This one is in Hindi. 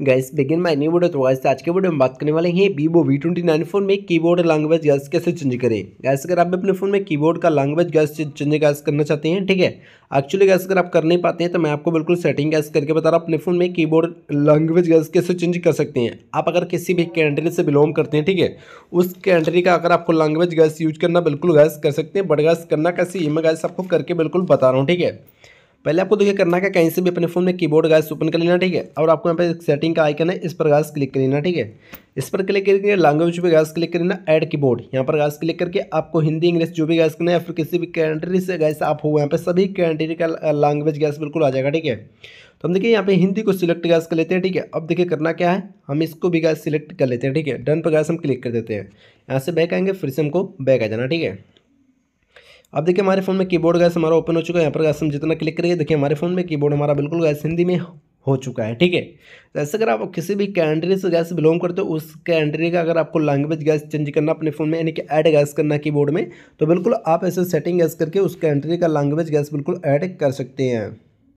gas begin my new video तो गाइस आज के वीडियो में बात करने वाले हैं Vivo V twenty nine phone में कीबोर्ड लैंग्वेज गैस कैसे चेंज करें गैस अगर आप अपने फोन में कीबोर्ड का लैंग्वेज गैस चेंज गैस करना चाहते हैं ठीक है एक्चुअली गैस अगर आप कर नहीं पाते हैं तो मैं आपको बिल्कुल सेटिंग गैस करके बता रहा हूँ अपने फोन में बोर्ड लैंग्वेज गैस कैसे चेंज कर सकते हैं आप अगर किसी भी कंट्री से बिलोंग करते हैं ठीक है उस कंट्री का अगर आपको लैंग्वेज गैस यूज करना बिल्कुल गैस कर सकते हैं बट गैस करना कैसे ये मैं गैस आपको करके बिल्कुल बता रहा हूँ ठीक है पहले आपको देखिए तो करना क्या कहीं से भी अपने फोन में कीबोर्ड गैस ओपन कर लेना ठीक है और आपको यहाँ पे सेटिंग का आइकन है इस पर गैस क्लिक कर लेना ठीक है इस पर क्लिक करके लैंग्वेज पे गैस क्लिक कर एड ऐड कीबोर्ड यहाँ पर गैस क्लिक करके आपको हिंदी इंग्लिश जो भी गैस करना है या फिर किसी भी कंट्री से गैस आप हो यहाँ पर सभी कंट्री का लैंग्वेज गैस बिल्कुल आ जाएगा ठीक है तो हम देखिए यहाँ पे हिंदी को सिलेक्ट गैस कर लेते हैं ठीक है अब देखिए करना क्या है हम इसको भी गैस सिलेक्ट कर लेते हैं ठीक है डन पर गैस हम क्लिक कर देते हैं यहाँ से बैक आएंगे फिर से हमको बैक आ जाना ठीक है अब देखिए हमारे फोन में कीबोर्ड गैस हमारा ओपन हो चुका है यहाँ पर गैस हम जितना क्लिक करिए देखिए हमारे फोन में कीबोर्ड हमारा बिल्कुल गैस हिंदी में हो चुका है ठीक है जैसे अगर आप किसी भी कंट्री से गैस बिलोंग करते हो उस कंट्री का अगर आपको लैंग्वेज गैस चेंज करना अपने फ़ोन में यानी कि ऐड गैस करना कीबोर्ड में तो बिल्कुल आप ऐसे सेटिंग गैस करके उस कंट्री का लैंग्वेज गैस बिल्कुल ऐड कर सकते हैं